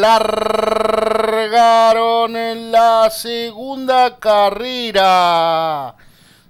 Largaron en la segunda carrera.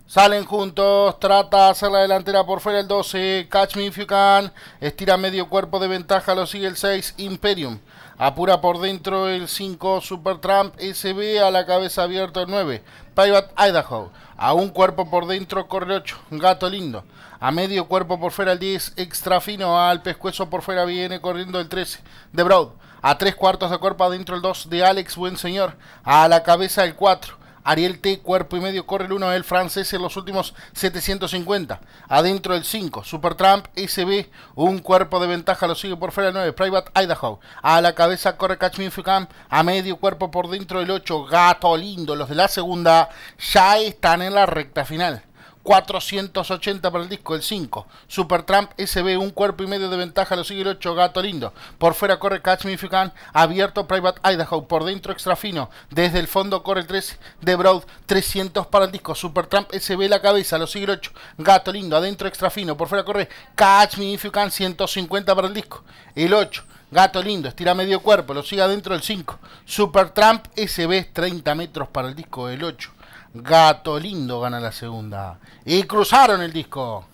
Salen juntos, trata de hacer la delantera por fuera el 12, Catch Me If You Can, estira medio cuerpo de ventaja, lo sigue el 6, Imperium. Apura por dentro el 5 Trump, SB a la cabeza abierta el 9. Private Idaho. A un cuerpo por dentro corre el 8. Gato lindo. A medio cuerpo por fuera el 10. Extra fino. Al pescuezo por fuera viene corriendo el 13. De Broad. A tres cuartos de cuerpo adentro el 2 de Alex Buen Señor. A la cabeza el 4. Ariel T, cuerpo y medio, corre el 1 del francés en los últimos 750. Adentro el 5, Supertramp, SB, un cuerpo de ventaja, lo sigue por fuera el 9, Private Idaho. A la cabeza corre Catch Me If You Can, a medio cuerpo por dentro del 8, Gato Lindo. Los de la segunda ya están en la recta final. 480 para el disco, el 5. Supertramp SB, un cuerpo y medio de ventaja, lo sigue el 8, Gato Lindo. Por fuera corre Catch Me If You Can, abierto Private Idaho, por dentro extra fino. Desde el fondo corre el 3 de Broad, 300 para el disco. Supertramp SB la cabeza, lo sigue el 8, Gato Lindo, adentro extra fino. Por fuera corre Catch Me If You Can, 150 para el disco. El 8, Gato Lindo, estira medio cuerpo, lo sigue adentro el 5. Supertramp SB, 30 metros para el disco, el 8. Gato Lindo gana la segunda. Y cruzaron el disco.